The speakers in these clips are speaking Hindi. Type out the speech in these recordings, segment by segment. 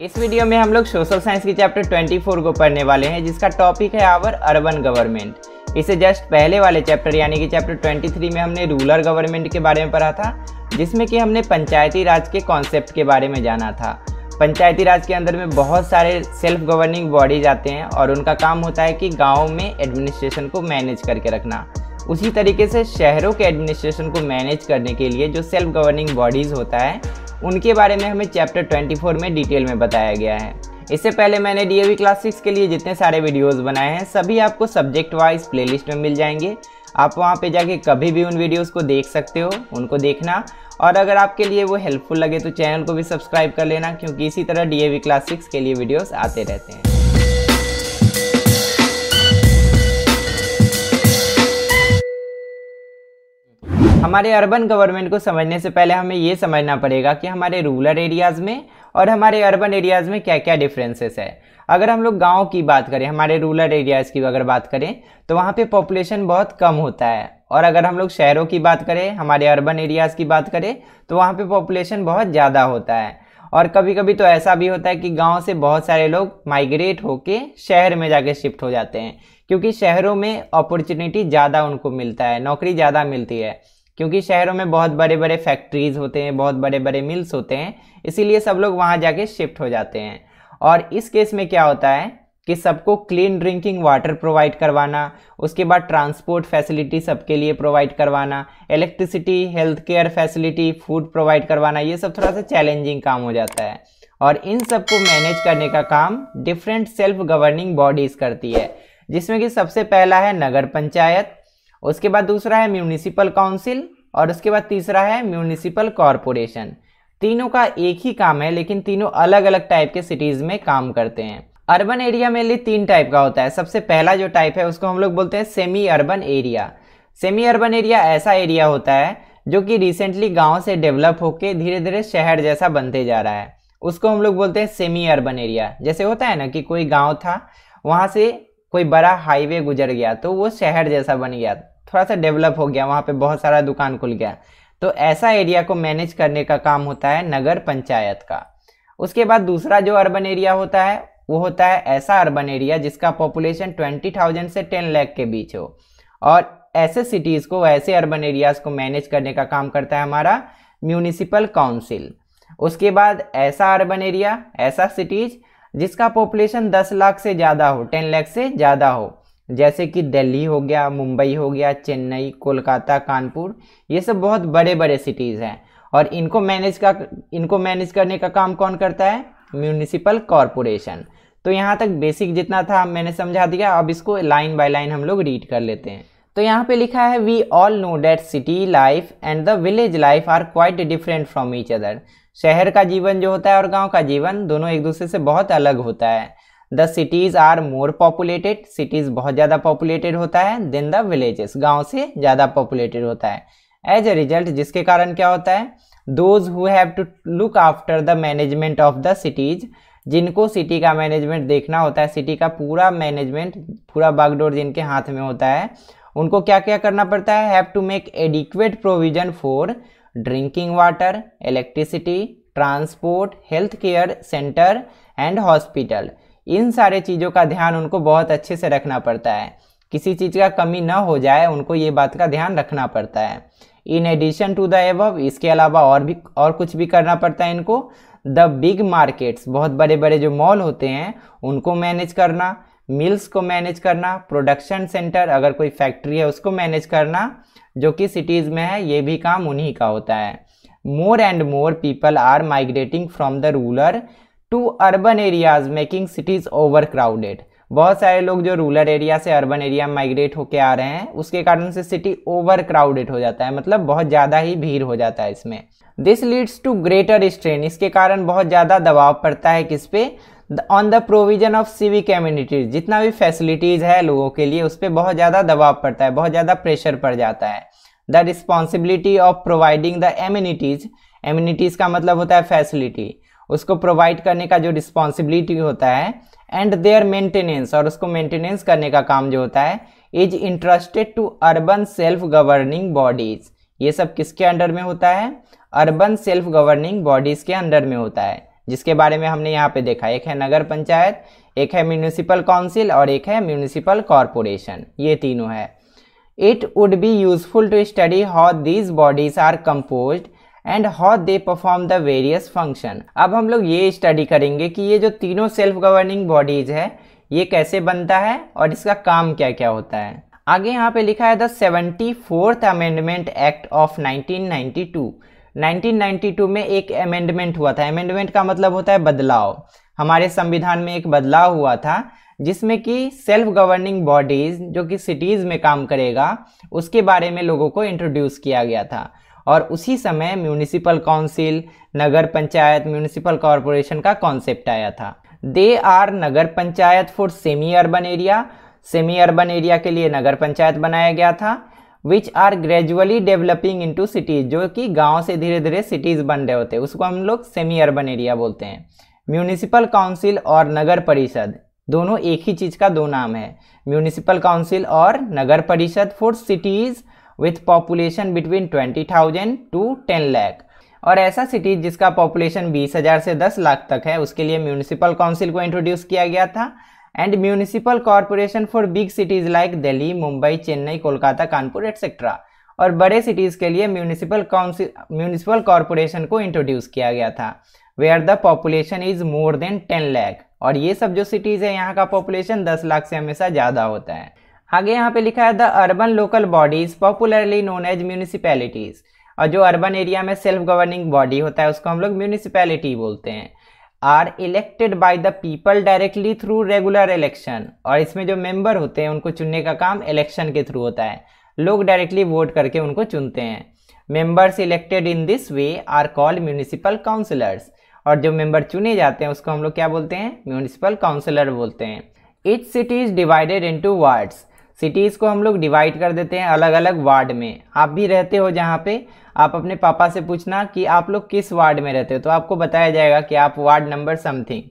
इस वीडियो में हम लोग सोशल साइंस के चैप्टर 24 को पढ़ने वाले हैं जिसका टॉपिक है आवर अर्बन गवर्नमेंट इसे जस्ट पहले वाले चैप्टर यानी कि चैप्टर 23 में हमने रूरल गवर्नमेंट के बारे में पढ़ा था जिसमें कि हमने पंचायती राज के कॉन्सेप्ट के बारे में जाना था पंचायती राज के अंदर में बहुत सारे सेल्फ गवर्निंग बॉडीज आते हैं और उनका काम होता है कि गाँव में एडमिनिस्ट्रेशन को मैनेज करके रखना उसी तरीके से शहरों के एडमिनिस्ट्रेशन को मैनेज करने के लिए जो सेल्फ गवर्निंग बॉडीज़ होता है उनके बारे में हमें चैप्टर 24 में डिटेल में बताया गया है इससे पहले मैंने डी ए क्लास सिक्स के लिए जितने सारे वीडियोस बनाए हैं सभी आपको सब्जेक्ट वाइज प्लेलिस्ट में मिल जाएंगे आप वहाँ पे जाके कभी भी उन वीडियोस को देख सकते हो उनको देखना और अगर आपके लिए वो हेल्पफुल लगे तो चैनल को भी सब्सक्राइब कर लेना क्योंकि इसी तरह डी ए क्लास सिक्स के लिए वीडियोज़ आते रहते हैं हमारे अर्बन गवर्नमेंट को समझने से पहले हमें ये समझना पड़ेगा कि हमारे रूरल एरियाज़ में और हमारे अर्बन एरियाज़ में क्या क्या डिफरेंसेस है अगर हम लोग गाँव की बात करें हमारे रूरल एरियाज़ की अगर बात करें तो वहाँ पर पॉपुलेशन बहुत कम होता है और अगर हम लोग शहरों की बात करें हमारे अर्बन एरियाज़ की बात करें तो वहाँ पर पॉपुलेशन बहुत ज़्यादा होता है और कभी कभी तो ऐसा भी होता है कि गांव से बहुत सारे लोग माइग्रेट होके शहर में जाके शिफ्ट हो जाते हैं क्योंकि शहरों में अपॉर्चुनिटी ज़्यादा उनको मिलता है नौकरी ज़्यादा मिलती है क्योंकि शहरों में बहुत बड़े बड़े फैक्ट्रीज होते हैं बहुत बड़े बड़े मिल्स होते हैं इसीलिए सब लोग वहाँ जाके शिफ्ट हो जाते हैं और इस केस में क्या होता है कि सबको क्लीन ड्रिंकिंग वाटर प्रोवाइड करवाना उसके बाद ट्रांसपोर्ट फैसिलिटी सबके लिए प्रोवाइड करवाना electricity health care facility food provide करवाना ये सब थोड़ा सा चैलेंजिंग काम हो जाता है और इन सबको मैनेज करने का काम डिफरेंट सेल्फ गवर्निंग बॉडीज़ करती है जिसमें कि सबसे पहला है नगर पंचायत उसके बाद दूसरा है म्यूनिसिपल काउंसिल और उसके बाद तीसरा है म्यूनिसिपल कॉरपोरेशन तीनों का एक ही काम है लेकिन तीनों अलग अलग टाइप के सिटीज़ में काम करते हैं अर्बन एरिया मेनली तीन टाइप का होता है सबसे पहला जो टाइप है उसको हम लोग बोलते हैं semi urban area semi urban area ऐसा एरिया होता है जो कि रिसेंटली गांव से डेवलप होकर धीरे धीरे शहर जैसा बनते जा रहा है उसको हम लोग बोलते हैं सेमी अर्बन एरिया जैसे होता है ना कि कोई गांव था वहाँ से कोई बड़ा हाईवे गुजर गया तो वो शहर जैसा बन गया थोड़ा सा डेवलप हो गया वहाँ पे बहुत सारा दुकान खुल गया तो ऐसा एरिया को मैनेज करने का काम होता है नगर पंचायत का उसके बाद दूसरा जो अर्बन एरिया होता है वो होता है ऐसा अर्बन एरिया जिसका पॉपुलेशन ट्वेंटी थाउजेंड से टेन लैख के बीच हो और ऐसे सिटीज़ को ऐसे अर्बन एरियाज़ को मैनेज करने का काम करता है हमारा म्यूनिसिपल काउंसिल उसके बाद ऐसा अर्बन एरिया ऐसा सिटीज़ जिसका पॉपुलेशन दस लाख से ज़्यादा हो टेन लाख से ज़्यादा हो जैसे कि दिल्ली हो गया मुंबई हो गया चेन्नई कोलकाता कानपुर ये सब बहुत बड़े बड़े सिटीज़ हैं और इनको मैनेज का इनको मैनेज करने का काम कौन करता है म्यूनिसिपल कॉरपोरेशन तो यहाँ तक बेसिक जितना था मैंने समझा दिया अब इसको लाइन बाय लाइन हम लोग रीड कर लेते हैं तो यहाँ पे लिखा है we all know that city life and the village life are quite different from each other शहर का जीवन जो होता है और गांव का जीवन दोनों एक दूसरे से बहुत अलग होता है the cities are more populated cities बहुत ज़्यादा पॉपुलेटेड होता है देन द विलेजेस गांव से ज़्यादा पॉपुलेटेड होता है एज ए रिजल्ट जिसके कारण क्या होता है those who have to look after the management of the cities जिनको सिटी का मैनेजमेंट देखना होता है सिटी का पूरा मैनेजमेंट पूरा बागडोर जिनके हाथ में होता है उनको क्या क्या करना पड़ता है have to make adequate provision for drinking water electricity transport health care center and hospital इन सारे चीज़ों का ध्यान उनको बहुत अच्छे से रखना पड़ता है किसी चीज़ का कमी ना हो जाए उनको ये बात का ध्यान रखना पड़ता है in addition to the above इसके अलावा और भी और कुछ भी करना पड़ता है इनको द बिग मार्केट्स बहुत बड़े बड़े जो मॉल होते हैं उनको मैनेज करना मिल्स को मैनेज करना प्रोडक्शन सेंटर अगर कोई फैक्ट्री है उसको मैनेज करना जो कि सिटीज़ में है ये भी काम उन्हीं का होता है more and more people are migrating from the rural to urban areas making cities overcrowded बहुत सारे लोग जो रूरल एरिया से अर्बन एरिया माइग्रेट होके आ रहे हैं उसके कारण से सिटी ओवर क्राउडेड हो जाता है मतलब बहुत ज़्यादा ही भीड़ हो जाता है इसमें this leads to greater strain इसके कारण बहुत ज़्यादा दबाव पड़ता है किस पे on the provision of civic amenities जितना भी फैसिलिटीज़ है लोगों के लिए उस पर बहुत ज़्यादा दबाव पड़ता है बहुत ज़्यादा प्रेशर पड़ जाता है the responsibility of providing the amenities amenities का मतलब होता है फैसिलिटी उसको प्रोवाइड करने का जो रिस्पॉन्सिबिलिटी होता है एंड देयर मेंटेनेंस और उसको मेंटेनेंस करने का काम जो होता है is entrusted to urban self governing bodies ये सब किसके अंडर में होता है अर्बन सेल्फ गवर्निंग बॉडीज के अंडर में होता है जिसके बारे में हमने यहाँ पे देखा एक है नगर पंचायत एक है म्यूनिसिपल काउंसिल और एक है म्यूनिसिपल कॉरपोरेशन ये तीनों है it would be useful to study how these bodies are composed and how they perform the various function अब हम लोग ये स्टडी करेंगे कि ये जो तीनों सेल्फ गवर्निंग बॉडीज है ये कैसे बनता है और इसका काम क्या क्या होता है आगे यहाँ पे लिखा है the seventy fourth amendment act of 1992 1992 में एक अमेंडमेंट हुआ था अमेंडमेंट का मतलब होता है बदलाव हमारे संविधान में एक बदलाव हुआ था जिसमें कि सेल्फ गवर्निंग बॉडीज जो कि सिटीज़ में काम करेगा उसके बारे में लोगों को इंट्रोड्यूस किया गया था और उसी समय municipal council Nagar Panchayat municipal corporation का कॉन्सेप्ट आया था they are Nagar Panchayat for semi urban area semi urban area के लिए नगर पंचायत बनाया गया था which are gradually developing into cities जो कि गाँव से धीरे धीरे सिटीज़ बन रहे होते हैं उसको हम लोग सेमी अर्बन एरिया बोलते हैं म्यूनिसिपल काउंसिल और नगर परिषद दोनों एक ही चीज़ का दो नाम है म्यूनिसिपल काउंसिल और Nagar Parishad for cities with population between twenty thousand to ten lakh और ऐसा सिटीज जिसका पॉपुलेशन बीस हज़ार से दस लाख तक है उसके लिए म्यूनिसिपल काउंसिल को इंट्रोड्यूस किया गया था and municipal corporation for big cities like Delhi Mumbai Chennai Kolkata Kanpur etcetera और बड़े सिटीज़ के लिए म्यूनिसिपल काउंसिल म्यूनिसिपल कॉरपोरेशन को इंट्रोड्यूस किया गया था where the population is more than ten lakh और ये सब जो सिटीज़ है यहाँ का पॉपुलेशन दस लाख से हमेशा ज़्यादा होता है आगे यहाँ पे लिखा है the urban local bodies popularly known as municipalities और जो अर्बन एरिया में सेल्फ गवर्निंग बॉडी होता है उसको हम लोग म्यूनिसिपैलिटी बोलते हैं are elected by the people directly through regular election और इसमें जो मेंबर होते हैं उनको चुनने का काम इलेक्शन के थ्रू होता है लोग डायरेक्टली वोट करके उनको चुनते हैं members elected in this way are called municipal councillors और जो मेंबर चुने जाते हैं उसको हम लोग क्या बोलते हैं म्यूनिसिपल काउंसिलर बोलते हैं each city is divided into wards cities को हम लोग डिवाइड कर देते हैं अलग अलग वार्ड में आप भी रहते हो जहाँ पे आप अपने पापा से पूछना कि आप लोग किस वार्ड में रहते हो तो आपको बताया जाएगा कि आप वार्ड नंबर समथिंग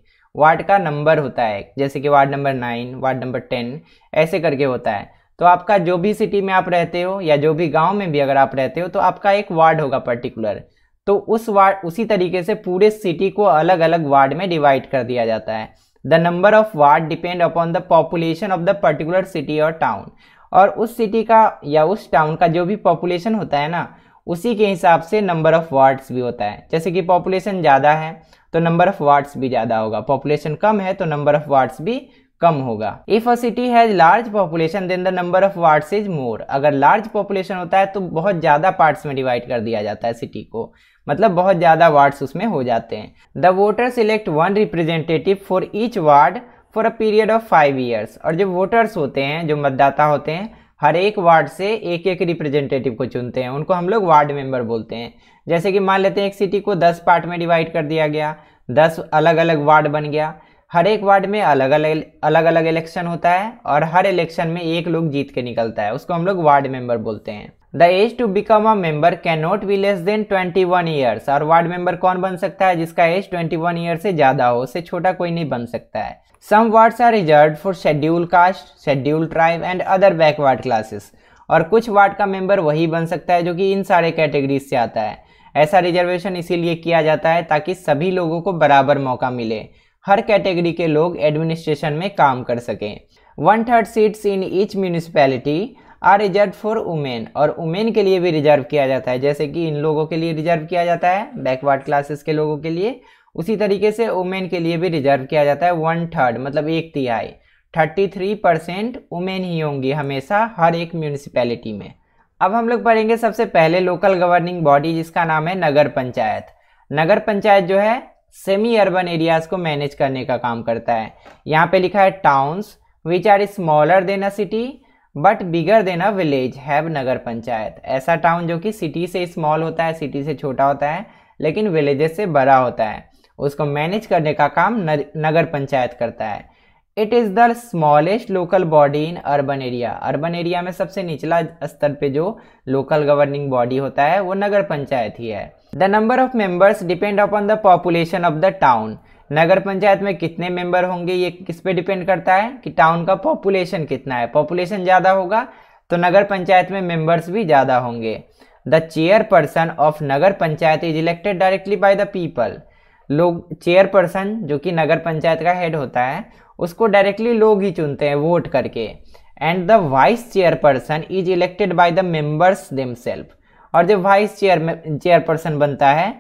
वार्ड का नंबर होता है जैसे कि ward number nine ward number ten ऐसे करके होता है तो आपका जो भी सिटी में आप रहते हो या जो भी गाँव में भी अगर आप रहते हो तो आपका एक वार्ड होगा पर्टिकुलर तो उस वार्ड उसी तरीके से पूरे सिटी को अलग अलग वार्ड में डिवाइड कर दिया जाता है the number of ward depend upon the population of the particular city और टाउन और उस सिटी का या उस टाउन का जो भी पॉपुलेशन होता है ना उसी के हिसाब से नंबर ऑफ वार्ड्स भी होता है जैसे कि पॉपुलेशन ज़्यादा है तो नंबर ऑफ वार्ड्स भी ज़्यादा होगा पॉपुलेशन कम है तो नंबर ऑफ वार्ड्स भी कम होगा if a city has large population then the number of wards is more अगर लार्ज पॉपुलेशन होता है तो बहुत ज़्यादा पार्ट्स में डिवाइड कर दिया जाता है सिटी को मतलब बहुत ज़्यादा वार्ड्स उसमें हो जाते हैं the voter select one representative for each ward for a period of five years और जो वोटर्स होते हैं जो मतदाता होते हैं हर एक वार्ड से एक एक रिप्रेजेंटेटिव को चुनते हैं उनको हम लोग वार्ड मेंबर बोलते हैं जैसे कि मान लेते हैं एक सिटी को दस पार्ट में डिवाइड कर दिया गया दस अलग अलग वार्ड बन गया हर एक वार्ड में अलग अलग अलग अलग इलेक्शन होता है और हर इलेक्शन में एक लोग जीत के निकलता है उसको हम लोग वार्ड मेंबर बोलते हैं the age to become a member can not be less than 21 one years और वार्ड मेंबर कौन बन सकता है जिसका एज 21 वन ईयर से ज़्यादा हो उससे छोटा कोई नहीं बन सकता है some wards are reserve for schedule caste schedule tribe and other backward classes और कुछ वार्ड का मेंबर वही बन सकता है जो कि इन सारे कैटेगरीज से आता है ऐसा रिजर्वेशन इसीलिए किया जाता है ताकि सभी लोगों को बराबर मौका मिले हर कैटेगरी के लोग एडमिनिस्ट्रेशन में काम कर सकें one third seats in each municipality are reserve for women और वुमेन के लिए भी रिजर्व किया जाता है जैसे कि इन लोगों के लिए रिजर्व किया जाता है बैकवर्ड क्लासेस के लोगों के लिए उसी तरीके से वुमेन के लिए भी रिजर्व किया जाता है वन थर्ड मतलब एक तिहाई थर्टी थ्री परसेंट वुमेन ही होंगी हमेशा हर एक म्यूनिसपैलिटी में अब हम लोग पढ़ेंगे सबसे पहले लोकल गवर्निंग बॉडी जिसका नाम है नगर पंचायत नगर पंचायत जो है सेमी अर्बन एरियाज़ को मैनेज करने का काम करता है यहाँ पे लिखा है towns which are smaller than a city but bigger than a village have Nagar Panchayat ऐसा टाउन जो कि सिटी से स्मॉल होता है सिटी से छोटा होता है लेकिन विलेजेस से बड़ा होता है उसको मैनेज करने का काम नगर पंचायत करता है it is the smallest local body in urban area urban area में सबसे निचला स्तर पे जो लोकल गवर्निंग बॉडी होता है वो नगर पंचायत ही है the number of members depend upon the population of the town Nagar Panchayat में कितने मेंबर होंगे ये किस पे डिपेंड करता है कि टाउन का पॉपुलेशन कितना है पॉपुलेशन ज़्यादा होगा तो नगर पंचायत में मेंबर्स भी ज़्यादा होंगे the chair chairperson of Nagar Panchayat is elected directly by the people लोग चेयर पर्सन जो कि नगर पंचायत का हेड होता है उसको डायरेक्टली लोग ही चुनते हैं वोट करके and the vice chair person is elected by the members self और जब वाइस चेयर चेयरपर्सन बनता है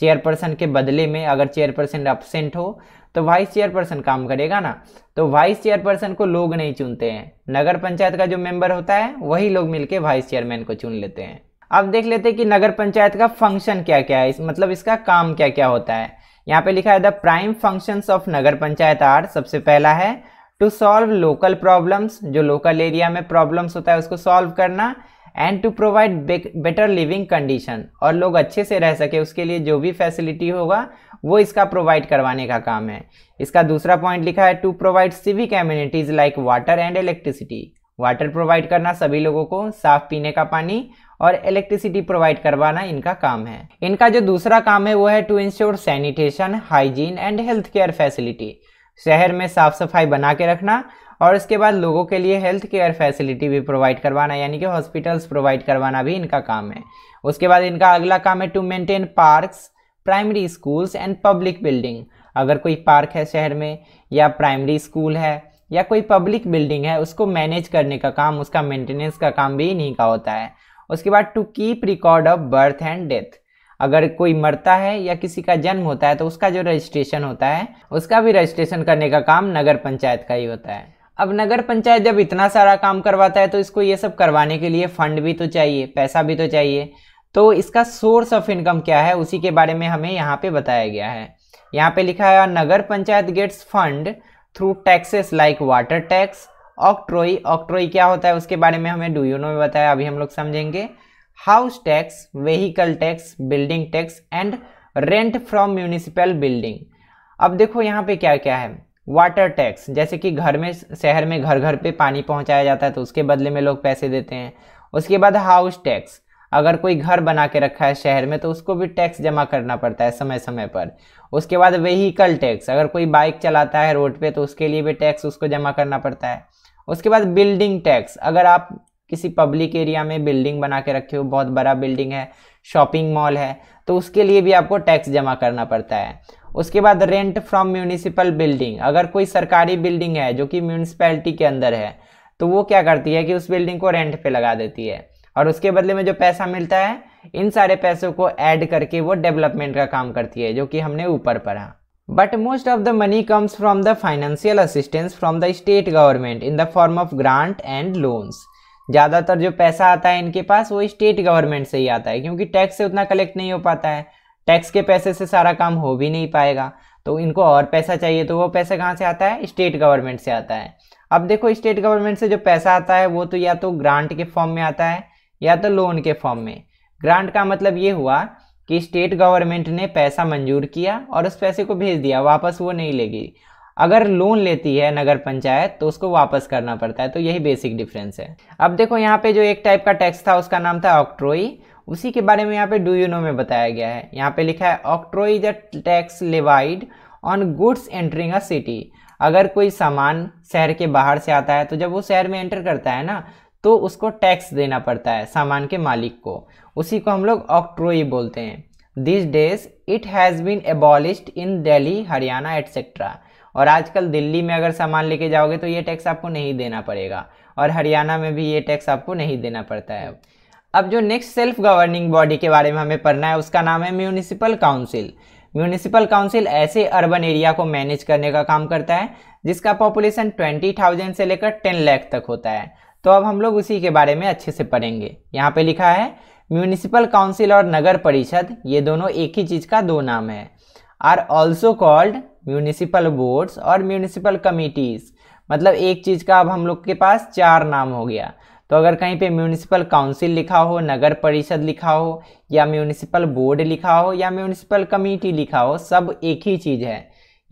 चेयरपर्सन के बदले में अगर चेयरपर्सन एबसेंट हो तो वाइस चेयरपर्सन काम करेगा ना तो वाइस चेयरपर्सन को लोग नहीं चुनते हैं नगर पंचायत का जो मेंबर होता है वही लोग मिलके वाइस चेयरमैन को चुन लेते हैं अब देख लेते हैं कि नगर पंचायत का फंक्शन क्या क्या है इस, मतलब इसका काम क्या क्या होता है यहाँ पे लिखा है the prime function of Nagar Panchayat are सबसे पहला है टू सॉल्व लोकल प्रॉब्लम्स जो लोकल एरिया में प्रॉब्लम्स होता है उसको सॉल्व करना and to provide better living condition और लोग अच्छे से रह सके उसके लिए जो भी फैसिलिटी होगा वो इसका प्रोवाइड करवाने का काम है इसका दूसरा पॉइंट लिखा है to provide civic amenities like water and electricity water provide करना सभी लोगों को साफ पीने का पानी और इलेक्ट्रिसिटी प्रोवाइड करवाना इनका काम है इनका जो दूसरा काम है वो है to ensure sanitation hygiene and health care facility शहर में साफ सफाई बना के रखना और इसके बाद लोगों के लिए हेल्थ केयर फैसिलिटी भी प्रोवाइड करवाना यानी कि हॉस्पिटल्स प्रोवाइड करवाना भी इनका काम है उसके बाद इनका अगला काम है to maintain parks primary schools and public building अगर कोई पार्क है शहर में या प्राइमरी स्कूल है या कोई पब्लिक बिल्डिंग है उसको मैनेज करने का काम उसका मेंटेनेंस का काम भी इन्हीं का होता है उसके बाद to keep record of birth and death अगर कोई मरता है या किसी का जन्म होता है तो उसका जो रजिस्ट्रेशन होता है उसका भी रजिस्ट्रेशन करने का काम नगर पंचायत का ही होता है अब नगर पंचायत जब इतना सारा काम करवाता है तो इसको ये सब करवाने के लिए फंड भी तो चाहिए पैसा भी तो चाहिए तो इसका सोर्स ऑफ इनकम क्या है उसी के बारे में हमें यहाँ पे बताया गया है यहाँ पे लिखा है Nagar Panchayat gets fund through taxes like water tax octroi octroi क्या होता है उसके बारे में हमें डू यू नो में बताया अभी हम लोग समझेंगे house tax vehicle tax building tax and rent from municipal building अब देखो यहाँ पे क्या क्या है वाटर टैक्स जैसे कि घर में शहर में घर घर पे पानी पहुंचाया जाता है तो उसके बदले में लोग पैसे देते हैं उसके बाद हाउस टैक्स अगर कोई घर बना के रखा है शहर में तो उसको भी टैक्स जमा करना पड़ता है समय समय पर उसके बाद व्हीकल टैक्स अगर कोई बाइक चलाता है रोड पे तो उसके लिए भी टैक्स उसको जमा करना पड़ता है उसके बाद बिल्डिंग टैक्स अगर आप किसी पब्लिक एरिया में बिल्डिंग बना के रखे हो बहुत बड़ा बिल्डिंग है शॉपिंग मॉल है तो उसके लिए भी आपको टैक्स जमा करना पड़ता है उसके बाद रेंट फ्रॉम म्यूनिसिपल बिल्डिंग अगर कोई सरकारी बिल्डिंग है जो कि म्यूनिसपैलिटी के अंदर है तो वो क्या करती है कि उस बिल्डिंग को रेंट पे लगा देती है और उसके बदले में जो पैसा मिलता है इन सारे पैसों को ऐड करके वो डेवलपमेंट का काम करती है जो कि हमने ऊपर पढ़ा but most of the money comes from the financial assistance from the state government in the form of grant and loans ज़्यादातर जो पैसा आता है इनके पास वो स्टेट गवर्नमेंट से ही आता है क्योंकि टैक्स से उतना कलेक्ट नहीं हो पाता है टैक्स के पैसे से सारा काम हो भी नहीं पाएगा तो इनको और पैसा चाहिए तो वो पैसा कहाँ से आता है स्टेट गवर्नमेंट से आता है अब देखो स्टेट गवर्नमेंट से जो पैसा आता है वो तो या तो ग्रांट के फॉर्म में आता है या तो लोन के फॉर्म में ग्रांट का मतलब ये हुआ कि स्टेट गवर्नमेंट ने पैसा मंजूर किया और उस पैसे को भेज दिया वापस वो नहीं लेगी अगर लोन लेती है नगर पंचायत तो उसको वापस करना पड़ता है तो यही बेसिक डिफरेंस है अब देखो यहाँ पे जो एक टाइप का टैक्स था उसका नाम था ऑक्ट्रोई उसी के बारे में यहाँ पे डू यू नो में बताया गया है यहाँ पे लिखा है octroi is a tax levied on goods entering a city अगर कोई सामान शहर के बाहर से आता है तो जब वो शहर में एंटर करता है ना तो उसको टैक्स देना पड़ता है सामान के मालिक को उसी को हम लोग ऑक्ट्रोई बोलते हैं this days it has been abolished in Delhi Haryana etcetera और आजकल दिल्ली में अगर सामान लेके जाओगे तो ये टैक्स आपको नहीं देना पड़ेगा और हरियाणा में भी ये टैक्स आपको नहीं देना पड़ता है अब जो नेक्स्ट सेल्फ गवर्निंग बॉडी के बारे में हमें पढ़ना है उसका नाम है म्यूनिसिपल काउंसिल म्यूनिसिपल काउंसिल ऐसे अर्बन एरिया को मैनेज करने का काम करता है जिसका पॉपुलेशन ट्वेंटी थाउजेंड से लेकर टेन लाख तक होता है तो अब हम लोग उसी के बारे में अच्छे से पढ़ेंगे यहाँ पे लिखा है म्यूनिसिपल काउंसिल और नगर परिषद ये दोनों एक ही चीज़ का दो नाम है are also called municipal boards और म्यूनिसिपल कमिटीज़ मतलब एक चीज़ का अब हम लोग के पास चार नाम हो गया तो अगर कहीं पे म्यूनिसिपल काउंसिल लिखा हो नगर परिषद लिखा हो या म्यूनिसिपल बोर्ड लिखा हो या म्यूनिसिपल कमेटी लिखा हो सब एक ही चीज़ है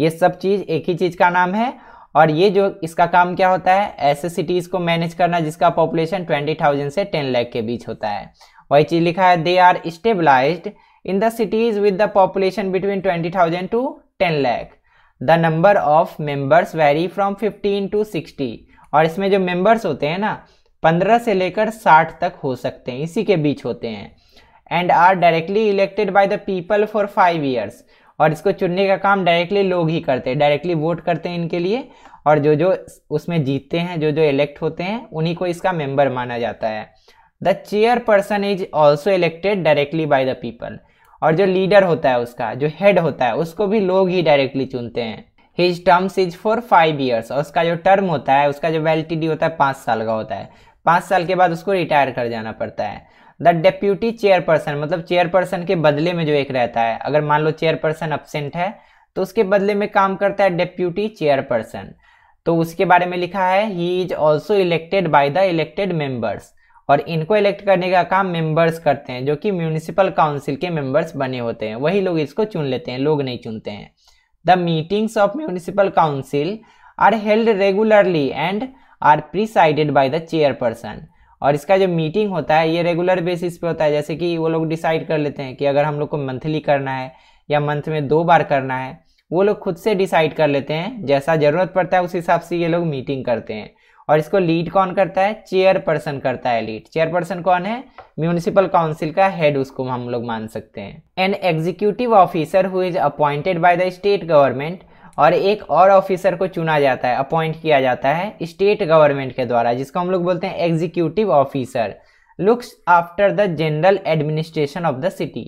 ये सब चीज़ एक ही चीज़ का नाम है और ये जो इसका काम क्या होता है ऐसे सिटीज़ को मैनेज करना जिसका पॉपुलेशन ट्वेंटी थाउजेंड से टेन लैख के बीच होता है वही चीज़ लिखा है they are stabilize in the cities with the population between twenty thousand to ten lakh the number of members vary from fifteen to sixty और इसमें जो मेंबर्स होते हैं ना पंद्रह से लेकर साठ तक हो सकते हैं इसी के बीच होते हैं and are directly elected by the people for five years और इसको चुनने का काम डायरेक्टली लोग ही करते हैं डायरेक्टली वोट करते हैं इनके लिए और जो जो उसमें जीतते हैं जो जो इलेक्ट होते हैं उन्हीं को इसका मेंबर माना जाता है the chair person is also elected directly by the people और जो लीडर होता है उसका जो हेड होता है उसको भी लोग ही डायरेक्टली चुनते हैं his terms is for five years और उसका जो टर्म होता है उसका जो वैलिडिटी होता है पाँच साल का होता है पाँच साल के बाद उसको रिटायर कर जाना पड़ता है द डेप्यूटी चेयरपर्सन मतलब चेयरपर्सन के बदले में जो एक रहता है अगर मान लो चेयरपर्सन अपसेंट है तो उसके बदले में काम करता है डेप्यूटी चेयरपर्सन तो उसके बारे में लिखा है he is also elected by the elected members और इनको इलेक्ट करने का काम मेंबर्स करते हैं जो कि म्यूनिसिपल काउंसिल के मेंबर्स बने होते हैं वही लोग इसको चुन लेते हैं लोग नहीं चुनते हैं the meetings of municipal council are held regularly and are presided by the chairperson और इसका जो मीटिंग होता है ये रेगुलर बेसिस पे होता है जैसे कि वो लोग डिसाइड कर लेते हैं कि अगर हम लोग को मंथली करना है या मंथ में दो बार करना है वो लोग खुद से डिसाइड कर लेते हैं जैसा ज़रूरत पड़ता है उस हिसाब से ये लोग मीटिंग करते हैं और इसको लीड कौन करता है चेयर पर्सन करता है लीड चेयर पर्सन कौन है म्यूनिसिपल काउंसिल का हेड उसको हम लोग मान सकते हैं an executive officer who is appointed by the state government और एक और ऑफिसर को चुना जाता है अपॉइंट किया जाता है स्टेट गवर्नमेंट के द्वारा जिसको हम लोग बोलते हैं executive officer looks after the general administration of the city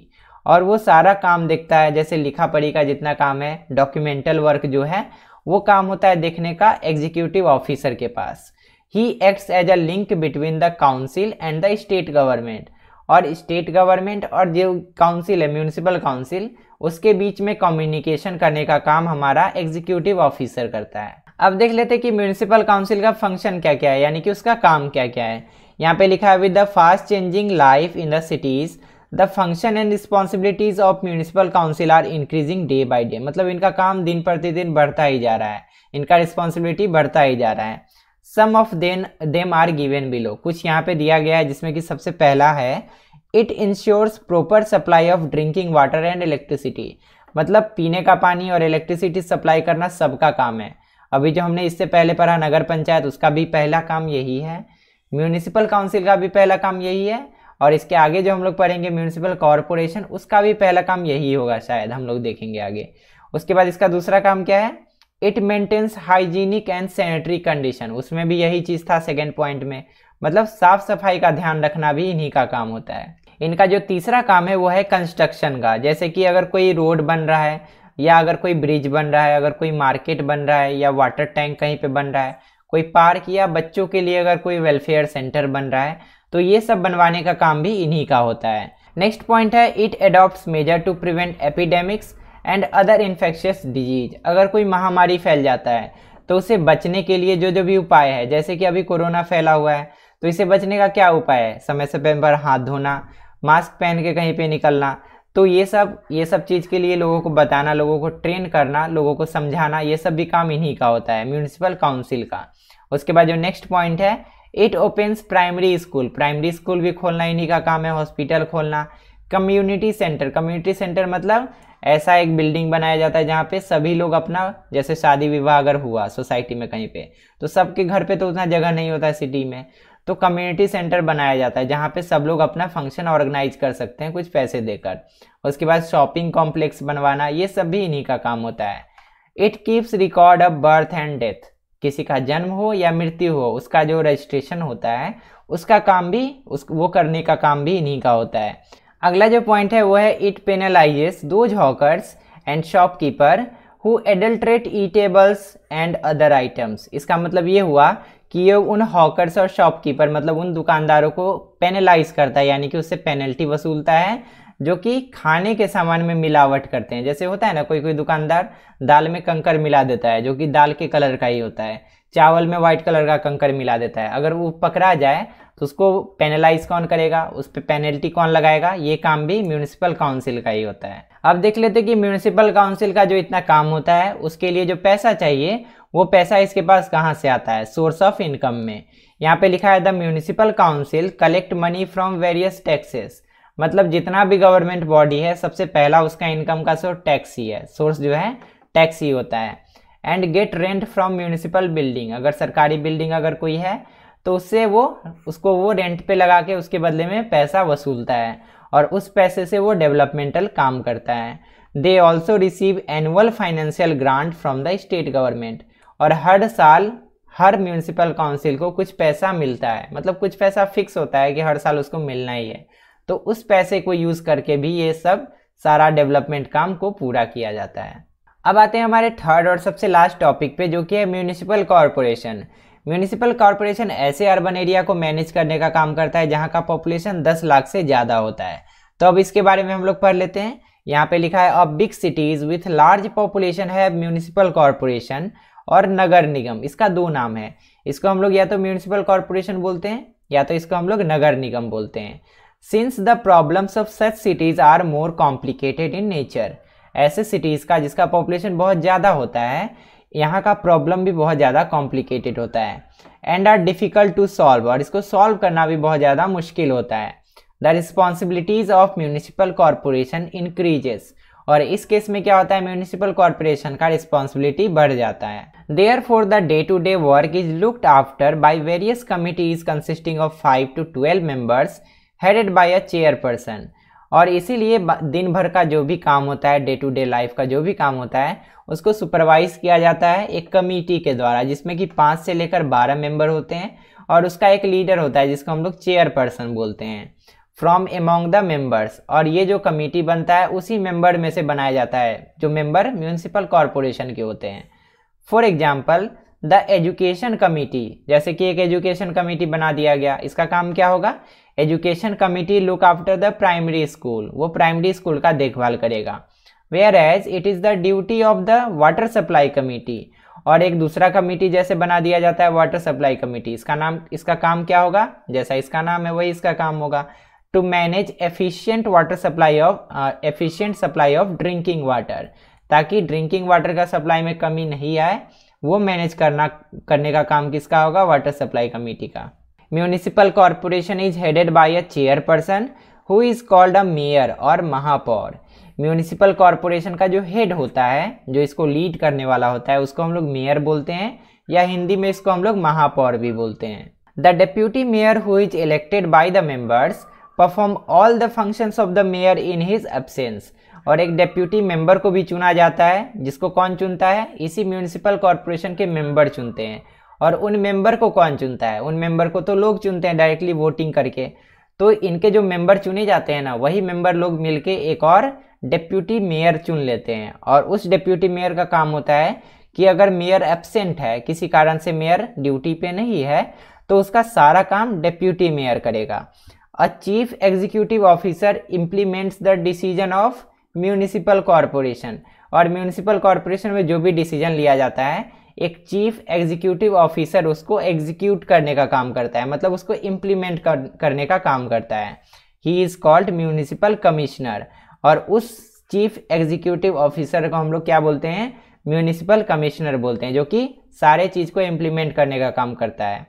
और वो सारा काम देखता है जैसे लिखा पढ़ी का जितना काम है डॉक्यूमेंटल वर्क जो है वो काम होता है देखने का एग्जीक्यूटिव ऑफिसर के पास he acts as a link between the council and the state government और स्टेट गवर्नमेंट और जो काउंसिल है म्यूनिसिपल काउंसिल उसके बीच में कम्युनिकेशन करने का काम हमारा एग्जीक्यूटिव ऑफिसर करता है अब देख लेते कि म्यूनिसिपल काउंसिल का फंक्शन क्या क्या है यानी कि उसका काम क्या क्या है यहाँ पे लिखा है with the fast changing life in the cities the function and responsibilities of municipal council are increasing day by day मतलब इनका काम दिन प्रतिदिन बढ़ता ही जा रहा है इनका रिस्पॉन्सिबिलिटी बढ़ता ही जा रहा है some of then them are given below कुछ यहाँ पे दिया गया है जिसमें कि सबसे पहला है it ensures proper supply of drinking water and electricity मतलब पीने का पानी और इलेक्ट्रिसिटी सप्लाई करना सबका काम है अभी जो हमने इससे पहले पढ़ा नगर पंचायत उसका भी पहला काम यही है म्यूनिसिपल काउंसिल का भी पहला काम यही है और इसके आगे जो हम लोग पढ़ेंगे म्यूनिसिपल कॉरपोरेशन उसका भी पहला काम यही होगा शायद हम लोग देखेंगे आगे उसके बाद इसका दूसरा काम क्या है it maintains hygienic and sanitary condition उसमें भी यही चीज़ था सेकेंड पॉइंट में मतलब साफ सफाई का ध्यान रखना भी इन्हीं का काम होता है इनका जो तीसरा काम है वो है कंस्ट्रक्शन का जैसे कि अगर कोई रोड बन रहा है या अगर कोई ब्रिज बन रहा है अगर कोई मार्केट बन रहा है या वाटर टैंक कहीं पे बन रहा है कोई पार्क या बच्चों के लिए अगर कोई वेलफेयर सेंटर बन रहा है तो ये सब बनवाने का काम भी इन्हीं का होता है नेक्स्ट पॉइंट है it adopt measure to prevent epidemics and other infectious disease अगर कोई महामारी फैल जाता है तो उसे बचने के लिए जो जो भी उपाय है जैसे कि अभी कोरोना फैला हुआ है तो इसे बचने का क्या उपाय है समय समय पर हाथ धोना मास्क पहन के कहीं पे निकलना तो ये सब ये सब चीज़ के लिए लोगों को बताना लोगों को ट्रेन करना लोगों को समझाना ये सब भी काम इन्हीं का होता है म्यूनिसिपल काउंसिल का उसके बाद जो नेक्स्ट पॉइंट है it opens primary school primary school भी खोलना इन्हीं का काम है हॉस्पिटल खोलना कम्युनिटी सेंटर कम्युनिटी सेंटर मतलब ऐसा एक बिल्डिंग बनाया जाता है जहाँ पे सभी लोग अपना जैसे शादी विवाह अगर हुआ सोसाइटी में कहीं पे तो सबके घर पे तो उतना जगह नहीं होता है सिटी में तो कम्युनिटी सेंटर बनाया जाता है जहाँ पे सब लोग अपना फंक्शन ऑर्गेनाइज कर सकते हैं कुछ पैसे देकर उसके बाद शॉपिंग कॉम्प्लेक्स बनवाना ये सब भी इन्हीं का काम होता है it keeps record of birth and death किसी का जन्म हो या मृत्यु हो उसका जो रजिस्ट्रेशन होता है उसका काम भी उस वो करने का काम भी इन्हीं का होता है अगला जो पॉइंट है वो है it penalizes those hawkers and shopkeeper who adulterate eatables and other items इसका मतलब ये हुआ कि ये उन हॉकर्स और शॉपकीपर मतलब उन दुकानदारों को पेनलाइज करता है यानी कि उससे पेनल्टी वसूलता है जो कि खाने के सामान में मिलावट करते हैं जैसे होता है ना कोई कोई दुकानदार दाल में कंकर मिला देता है जो कि दाल के कलर का ही होता है चावल में व्हाइट कलर का कंकर मिला देता है अगर वो पकड़ा जाए तो उसको पेनलाइज कौन करेगा उस पर पेनल्टी कौन लगाएगा ये काम भी म्यूनिसिपल काउंसिल का ही होता है अब देख लेते कि म्यूनिसिपल काउंसिल का जो इतना काम होता है उसके लिए जो पैसा चाहिए वो पैसा इसके पास कहाँ से आता है सोर्स ऑफ इनकम में यहाँ पे लिखा है the municipal council collect money from various taxes मतलब जितना भी गवर्नमेंट बॉडी है सबसे पहला उसका इनकम का सोर्स टैक्स ही है सोर्स जो है टैक्स ही होता है and get rent from municipal building अगर सरकारी बिल्डिंग अगर कोई है तो उससे वो उसको वो रेंट पे लगा के उसके बदले में पैसा वसूलता है और उस पैसे से वो डेवलपमेंटल काम करता है they also receive annual financial grant from the state government और हर साल हर म्यूनसिपल काउंसिल को कुछ पैसा मिलता है मतलब कुछ पैसा फिक्स होता है कि हर साल उसको मिलना ही है तो उस पैसे को यूज़ करके भी ये सब सारा डेवलपमेंट काम को पूरा किया जाता है अब आते हैं हमारे थर्ड और सबसे लास्ट टॉपिक पे जो कि है म्यूनिसिपल कॉरपोरेशन म्यूनिसिपल कॉरपोरेशन ऐसे अर्बन एरिया को मैनेज करने का काम करता है जहाँ का पॉपुलेशन 10 लाख से ज़्यादा होता है तो अब इसके बारे में हम लोग पढ़ लेते हैं यहाँ पे लिखा है अब big cities with large population है म्यूनिसिपल कॉरपोरेशन और नगर निगम इसका दो नाम है इसको हम लोग या तो म्यूनिसिपल कॉरपोरेशन बोलते हैं या तो इसको हम लोग नगर निगम बोलते हैं since the problems of such cities are more complicated in nature ऐसे सिटीज़ का जिसका पॉपुलेशन बहुत ज़्यादा होता है यहाँ का प्रॉब्लम भी बहुत ज़्यादा कॉम्प्लिकेटेड होता है and are difficult to solve और इसको सॉल्व करना भी बहुत ज़्यादा मुश्किल होता है the responsibilities of municipal corporation increases और इस केस में क्या होता है म्यूनिसिपल कॉरपोरेशन का रिस्पॉन्सिबिलिटी बढ़ जाता है therefore the day to day work is looked after by various committees consisting of five to twelve members headed by a chairperson और इसीलिए दिन भर का जो भी काम होता है डे टू डे लाइफ का जो भी काम होता है उसको सुपरवाइज किया जाता है एक कमिटी के द्वारा जिसमें कि पाँच से लेकर बारह मेंबर होते हैं और उसका एक लीडर होता है जिसको हम लोग चेयर पर्सन बोलते हैं फ्रॉम एमोंग द मेंबर्स और ये जो कमेटी बनता है उसी मेंबर में से बनाया जाता है जो मेंबर म्यूनसिपल कॉरपोरेशन के होते हैं for example the education committee जैसे कि एक एजुकेशन कमेटी बना दिया गया इसका काम क्या होगा education committee look after the primary school वो प्राइमरी स्कूल का देखभाल करेगा whereas it is the duty of the water supply committee और एक दूसरा कमेटी जैसे बना दिया जाता है वाटर सप्लाई कमेटी इसका नाम इसका काम क्या होगा जैसा इसका नाम है वही इसका काम होगा to manage efficient water supply of efficient supply of drinking water ताकि ड्रिंकिंग वाटर का सप्लाई में कमी नहीं आए वो मैनेज करना करने का काम किसका होगा वाटर सप्लाई कमेटी का municipal corporation is headed by a chairperson who is called a mayor और महापौर म्यूनिसिपल कॉरपोरेशन का जो हेड होता है जो इसको लीड करने वाला होता है उसको हम लोग मेयर बोलते हैं या हिंदी में इसको हम लोग महापौर भी बोलते हैं the deputy mayor who is elected by the members perform all the functions of the mayor in his absence और एक डेप्यूटी मेंबर को भी चुना जाता है जिसको कौन चुनता है इसी म्यूनिसिपल कॉरपोरेशन के मेंबर चुनते हैं और उन मेंबर को कौन चुनता है उन मेंबर को तो लोग चुनते हैं डायरेक्टली वोटिंग करके तो इनके जो मेंबर चुने जाते हैं ना वही मेंबर लोग मिलके एक और डिप्यूटी मेयर चुन लेते हैं और उस डिप्यूटी मेयर का काम होता है कि अगर मेयर एबसेंट है किसी कारण से मेयर ड्यूटी पे नहीं है तो उसका सारा काम डिप्यूटी मेयर करेगा a chief executive officer implements the decision of municipal corporation और म्यूनिसिपल कॉरपोरेशन में जो भी डिसीजन लिया जाता है एक चीफ एग्जीक्यूटिव ऑफिसर उसको एग्जीक्यूट करने का काम करता है मतलब उसको इम्प्लीमेंट कर, करने का काम करता है he is called municipal commissioner और उस चीफ एग्जीक्यूटिव ऑफिसर को हम लोग क्या बोलते हैं म्यूनिसिपल कमिश्नर बोलते हैं जो कि सारे चीज़ को इम्प्लीमेंट करने का काम करता है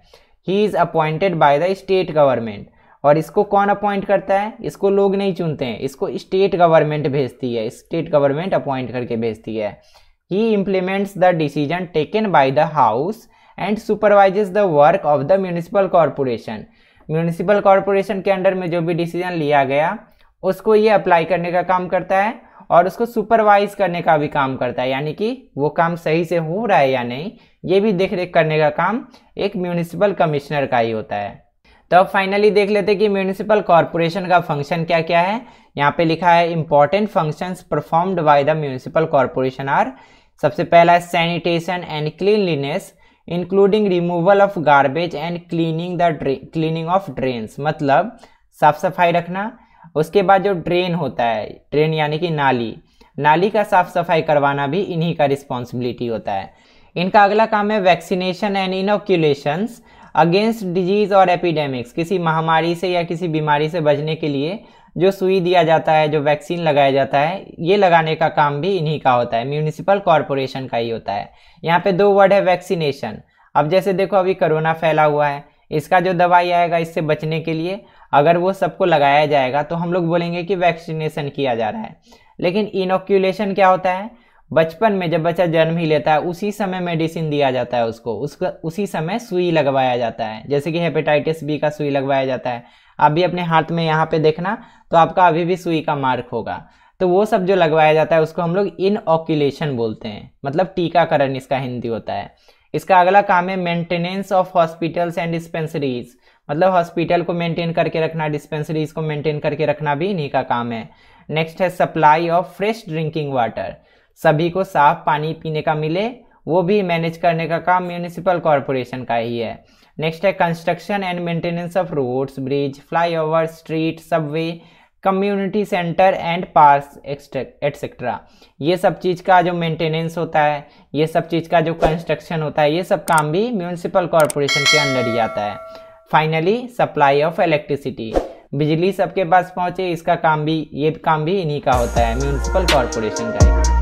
he is appointed by the state government और इसको कौन अपॉइंट करता है इसको लोग नहीं चुनते हैं इसको स्टेट गवर्नमेंट भेजती है स्टेट गवर्नमेंट अपॉइंट करके भेजती है he implements the decision taken by the house and supervises the work of the municipal corporation municipal corporation के अंडर में जो भी डिसीजन लिया गया उसको ये अप्लाई करने का काम करता है और उसको सुपरवाइज करने का भी काम करता है यानी कि वो काम सही से हो रहा है या नहीं ये भी देख रेख करने का काम एक म्यूनिसिपल कमिश्नर का ही होता है तो अब फाइनली देख लेते हैं कि म्यूनिसिपल कॉरपोरेशन का फंक्शन क्या क्या है यहाँ पे लिखा है important functions performed by the municipal corporation are सबसे पहला है sanitation and cleanliness including removal of garbage and cleaning the cleaning of drains मतलब साफ सफाई रखना उसके बाद जो ड्रेन होता है ड्रेन यानी कि नाली नाली का साफ सफाई करवाना भी इन्हीं का रिस्पॉन्सिबिलिटी होता है इनका अगला काम है vaccination and inoculations against disease और एपिडेमिक्स किसी महामारी से या किसी बीमारी से बचने के लिए जो सुई दिया जाता है जो वैक्सीन लगाया जाता है ये लगाने का काम भी इन्हीं का होता है म्यूनिसिपल कॉरपोरेशन का ही होता है यहाँ पे दो वर्ड है वैक्सीनेशन अब जैसे देखो अभी कोरोना फैला हुआ है इसका जो दवाई आएगा इससे बचने के लिए अगर वो सबको लगाया जाएगा तो हम लोग बोलेंगे कि वैक्सीनेशन किया जा रहा है लेकिन इनोक्यूलेशन क्या होता है बचपन में जब बच्चा जन्म ही लेता है उसी समय मेडिसिन दिया जाता है उसको उसका उसी समय सुई लगवाया जाता है जैसे कि हेपेटाइटिस बी का सुई लगवाया जाता है आप भी अपने हाथ में यहाँ पे देखना तो आपका अभी भी सुई का मार्क होगा तो वो सब जो लगवाया जाता है उसको हम लोग इन ऑक्यूलेशन बोलते हैं मतलब टीकाकरण इसका हिंदी होता है इसका अगला काम है maintenance of hospitals and dispensaries मतलब हॉस्पिटल को मेंटेन करके रखना डिस्पेंसरीज को मेंटेन करके रखना भी इन्हीं का काम है नेक्स्ट है supply of fresh drinking water सभी को साफ पानी पीने का मिले वो भी मैनेज करने का काम म्यूनिसिपल कॉरपोरेशन का ही है नेक्स्ट है construction and maintenance of roads bridge flyover street subway community centre and park etcetera ये सब चीज़ का जो मेंटेनेंस होता है ये सब चीज़ का जो कंस्ट्रक्शन होता है ये सब काम भी म्यूनिसिपल कॉरपोरेशन के अंडर ही आता है फाइनली सप्लाई ऑफ इलेक्ट्रिसिटी बिजली सबके पास पहुँचे इसका काम भी ये काम भी इन्हीं का होता है म्यूनिसिपल कॉरपोरेशन का ही